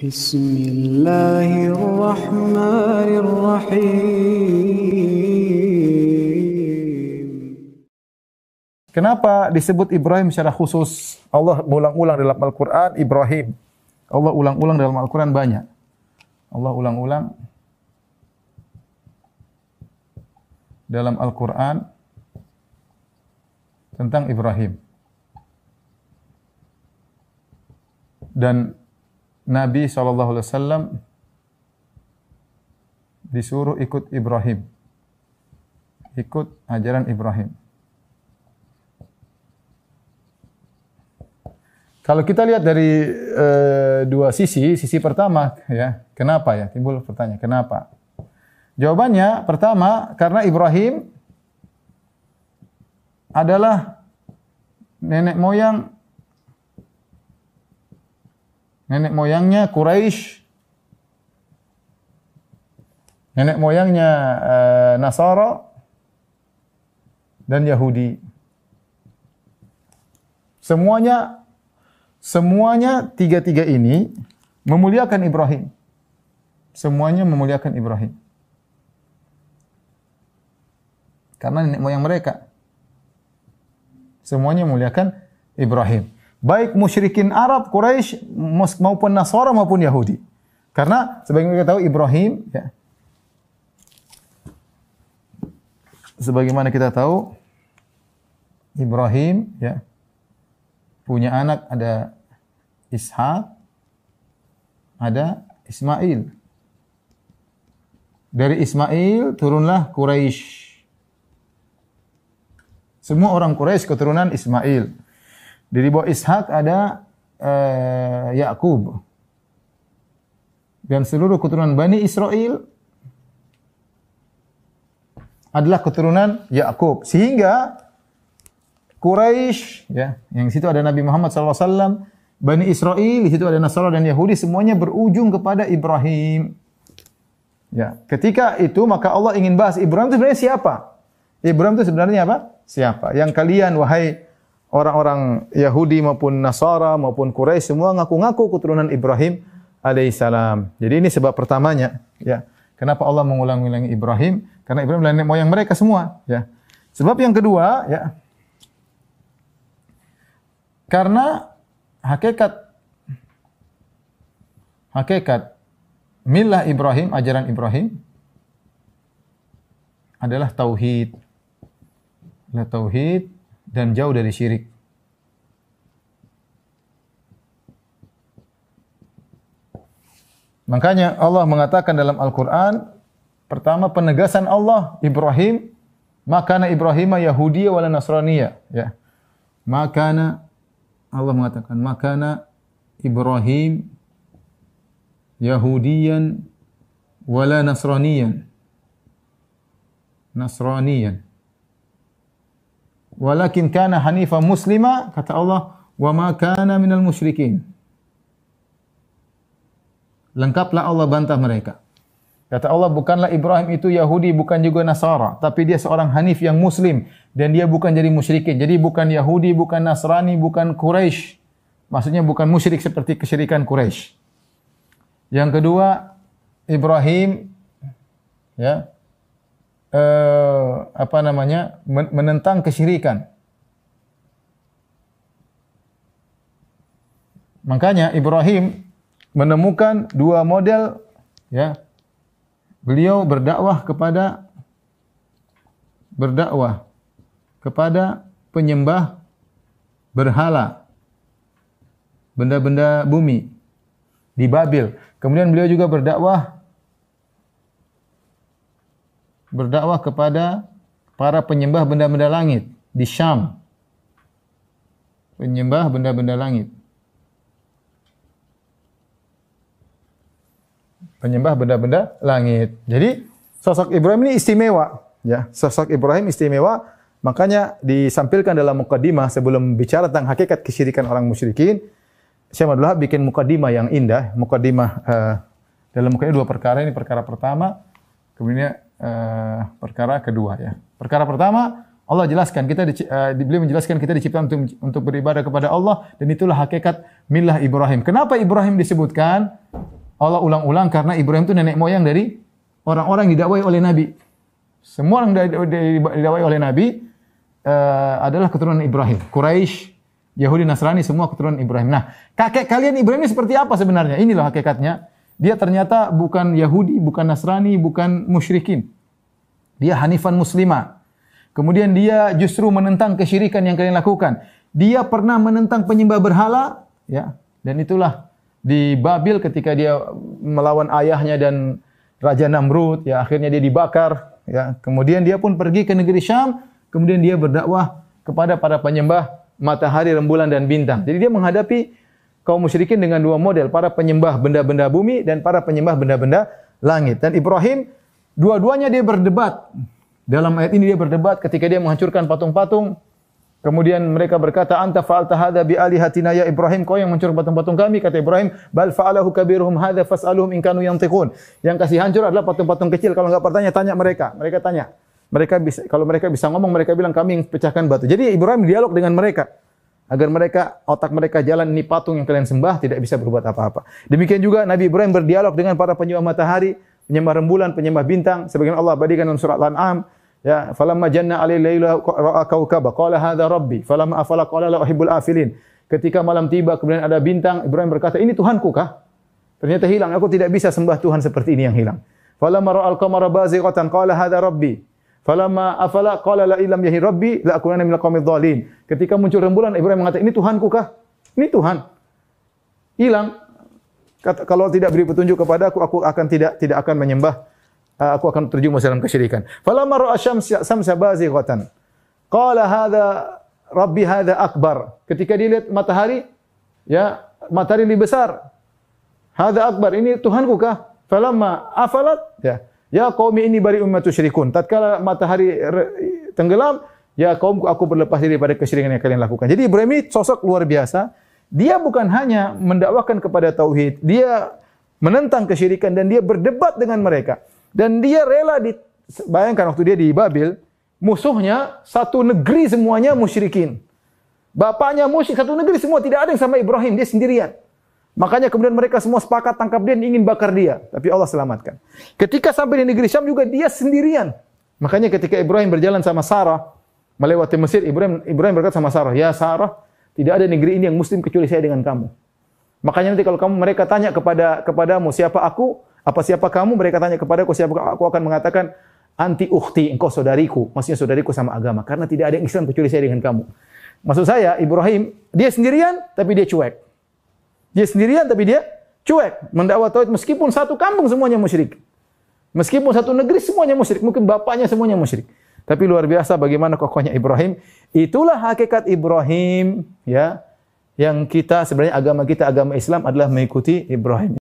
بسم الله الرحمن الرحيم Kenapa disebut Ibrahim secara khusus? Allah ulang-ulang dalam Al-Quran, Ibrahim. Allah ulang-ulang dalam Al-Quran banyak. Allah ulang-ulang dalam Al-Quran tentang Ibrahim. Dan Nabi SAW disuruh ikut Ibrahim. Ikut ajaran Ibrahim. Kalau kita lihat dari e, dua sisi, sisi pertama ya, kenapa ya? Timbul pertanyaan, kenapa? Jawabannya pertama karena Ibrahim adalah nenek moyang Nenek moyangnya Quraisy. Nenek moyangnya uh, Nasara dan Yahudi. Semuanya semuanya tiga-tiga ini memuliakan Ibrahim. Semuanya memuliakan Ibrahim. Karena nenek moyang mereka. Semuanya memuliakan Ibrahim baik musyrikin Arab, Quraisy maupun Nasara maupun Yahudi. Karena sebagaimana kita tahu Ibrahim ya. Sebagaimana kita tahu Ibrahim ya punya anak ada Ishak, ada Ismail. Dari Ismail turunlah Quraisy. Semua orang Quraisy keturunan Ismail. Dari bawah Ishak ada uh, eh, Yakub. Dan seluruh keturunan Bani Israel adalah keturunan Yakub. Sehingga Quraisy ya, yang situ ada Nabi Muhammad SAW, Bani Israel, di situ ada Nasara dan Yahudi, semuanya berujung kepada Ibrahim. Ya, ketika itu maka Allah ingin bahas Ibrahim itu sebenarnya siapa? Ibrahim itu sebenarnya apa? Siapa? Yang kalian wahai orang-orang Yahudi maupun Nasara maupun Quraisy semua ngaku-ngaku keturunan Ibrahim alaihissalam. Jadi ini sebab pertamanya, ya. Kenapa Allah mengulang-ulangi Ibrahim? Karena Ibrahim nenek moyang mereka semua, ya. Sebab yang kedua, ya. Karena hakikat hakikat milah Ibrahim, ajaran Ibrahim adalah tauhid. Adalah tauhid dan jauh dari syirik. Makanya Allah mengatakan dalam Al-Quran, pertama penegasan Allah, Ibrahim, makana Ibrahim Yahudiya wala Nasraniya. Ya. Makana, Allah mengatakan, makana Ibrahim Yahudiyan wala Nasraniyan. Nasraniyan walakin kana hanifa muslima kata Allah wa ma kana minal musyrikin. Lengkaplah Allah bantah mereka. Kata Allah, bukanlah Ibrahim itu Yahudi, bukan juga Nasara. Tapi dia seorang Hanif yang Muslim. Dan dia bukan jadi musyrikin. Jadi bukan Yahudi, bukan Nasrani, bukan Quraisy. Maksudnya bukan musyrik seperti kesyirikan Quraisy. Yang kedua, Ibrahim ya, eh, apa namanya menentang kesyirikan. Makanya Ibrahim menemukan dua model ya. Beliau berdakwah kepada berdakwah kepada penyembah berhala benda-benda bumi di Babil. Kemudian beliau juga berdakwah berdakwah kepada para penyembah benda-benda langit di Syam. Penyembah benda-benda langit. Penyembah benda-benda langit. Jadi sosok Ibrahim ini istimewa, ya. Sosok Ibrahim istimewa, makanya disampilkan dalam mukadimah sebelum bicara tentang hakikat kesyirikan orang musyrikin, Syekh Abdullah bikin mukadimah yang indah, mukadimah uh, eh, dalam mukanya dua perkara ini perkara pertama, kemudian Eh, perkara kedua ya. Perkara pertama Allah jelaskan kita eh, di, uh, beliau menjelaskan kita diciptakan untuk untuk beribadah kepada Allah dan itulah hakikat milah Ibrahim. Kenapa Ibrahim disebutkan Allah ulang-ulang karena Ibrahim itu nenek moyang dari orang-orang didakwai oleh Nabi. Semua orang didakwai oleh Nabi uh, adalah keturunan Ibrahim. Quraisy, Yahudi, Nasrani semua keturunan Ibrahim. Nah, kakek kalian Ibrahim ini seperti apa sebenarnya? Inilah hakikatnya. Dia ternyata bukan Yahudi, bukan Nasrani, bukan musyrikin. Dia Hanifan Muslimah. Kemudian dia justru menentang kesyirikan yang kalian lakukan. Dia pernah menentang penyembah berhala, ya. Dan itulah di Babil ketika dia melawan ayahnya dan Raja Namrud, ya akhirnya dia dibakar, ya. Kemudian dia pun pergi ke negeri Syam, kemudian dia berdakwah kepada para penyembah matahari, rembulan dan bintang. Jadi dia menghadapi kaum musyrikin dengan dua model, para penyembah benda-benda bumi dan para penyembah benda-benda langit. Dan Ibrahim dua-duanya dia berdebat. Dalam ayat ini dia berdebat ketika dia menghancurkan patung-patung. Kemudian mereka berkata, "Anta fa'alta hadza bi alihatina ya Ibrahim, kau yang hancur patung-patung kami." Kata Ibrahim, "Bal fa'alahu kabiruhum hadza fas'aluhum in kanu yantiqun." Yang kasih hancur adalah patung-patung kecil. Kalau enggak bertanya, tanya mereka. Mereka tanya. Mereka bisa kalau mereka bisa ngomong, mereka bilang kami yang pecahkan batu. Jadi Ibrahim dialog dengan mereka agar mereka otak mereka jalan ini patung yang kalian sembah tidak bisa berbuat apa-apa. Demikian juga Nabi Ibrahim berdialog dengan para penyembah matahari, penyembah rembulan, penyembah bintang sebagian Allah berikan dalam surat Al-An'am ya falamma janna alaihi ra'a kaukaba qala hadza rabbi falamma afala qala la uhibbul afilin. Ketika malam tiba kemudian ada bintang, Ibrahim berkata, "Ini Tuhanku kah?" Ternyata hilang, aku tidak bisa sembah Tuhan seperti ini yang hilang. Falamma ra'al qamara bazighatan qala hadza rabbi. Falamma afala qala la ilam yahi rabbi la akunanna minal qaumidh dhalin. Ketika muncul rembulan Ibrahim mengatakan ini Tuhanku kah? Ini Tuhan. Hilang. Kata, kalau tidak beri petunjuk kepada aku aku akan tidak tidak akan menyembah uh, aku akan terjun terjumus dalam kesyirikan. Falamma ra'a syamsa samsa bazighatan. Qala hadza rabbi hadza akbar. Ketika dia lihat matahari ya matahari lebih besar. Hadza akbar. Ini Tuhanku kah? Falamma afalat ya Ya kaum ini bari ummatu syirikun. Tatkala matahari tenggelam, ya kaum aku berlepas diri pada kesyirikan yang kalian lakukan. Jadi Ibrahim ini sosok luar biasa. Dia bukan hanya mendakwakan kepada tauhid, dia menentang kesyirikan dan dia berdebat dengan mereka. Dan dia rela di bayangkan waktu dia di Babil, musuhnya satu negeri semuanya musyrikin. Bapaknya musyrik satu negeri semua tidak ada yang sama Ibrahim, dia sendirian. Makanya kemudian mereka semua sepakat tangkap dia dan ingin bakar dia. Tapi Allah selamatkan. Ketika sampai di negeri Syam juga dia sendirian. Makanya ketika Ibrahim berjalan sama Sarah, melewati Mesir, Ibrahim, Ibrahim berkata sama Sarah, Ya Sarah, tidak ada negeri ini yang muslim kecuali saya dengan kamu. Makanya nanti kalau kamu mereka tanya kepada kepadamu siapa aku, apa siapa kamu, mereka tanya kepada aku siapa aku akan mengatakan anti ukhti, engkau saudariku, maksudnya saudariku sama agama karena tidak ada yang Islam kecuali saya dengan kamu. Maksud saya Ibrahim, dia sendirian tapi dia cuek. Dia sendirian tapi dia cuek mendakwa tauhid meskipun satu kampung semuanya musyrik. Meskipun satu negeri semuanya musyrik, mungkin bapaknya semuanya musyrik. Tapi luar biasa bagaimana kokohnya Ibrahim. Itulah hakikat Ibrahim ya yang kita sebenarnya agama kita agama Islam adalah mengikuti Ibrahim.